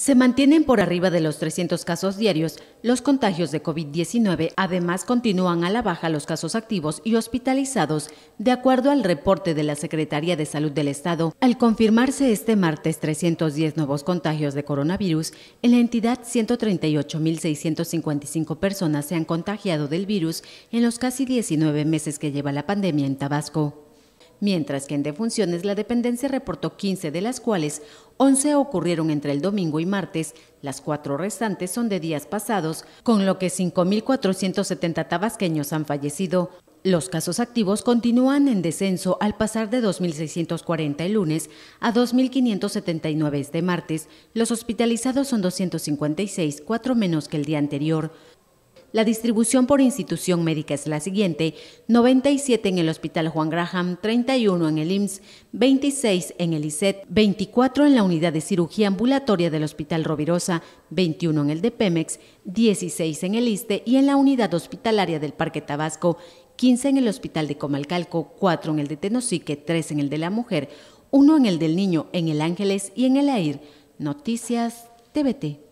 Se mantienen por arriba de los 300 casos diarios los contagios de COVID-19. Además, continúan a la baja los casos activos y hospitalizados, de acuerdo al reporte de la Secretaría de Salud del Estado. Al confirmarse este martes 310 nuevos contagios de coronavirus, en la entidad 138.655 personas se han contagiado del virus en los casi 19 meses que lleva la pandemia en Tabasco mientras que en defunciones la dependencia reportó 15 de las cuales 11 ocurrieron entre el domingo y martes, las cuatro restantes son de días pasados, con lo que 5.470 tabasqueños han fallecido. Los casos activos continúan en descenso al pasar de 2.640 el lunes a 2.579 este martes. Los hospitalizados son 256, cuatro menos que el día anterior. La distribución por institución médica es la siguiente: 97 en el Hospital Juan Graham, 31 en el IMSS, 26 en el ISET, 24 en la Unidad de Cirugía Ambulatoria del Hospital Rovirosa, 21 en el de Pemex, 16 en el ISTE y en la Unidad Hospitalaria del Parque Tabasco, 15 en el Hospital de Comalcalco, 4 en el de Tenosique, 3 en el de la Mujer, 1 en el del Niño, en el Ángeles y en el AIR. Noticias TVT.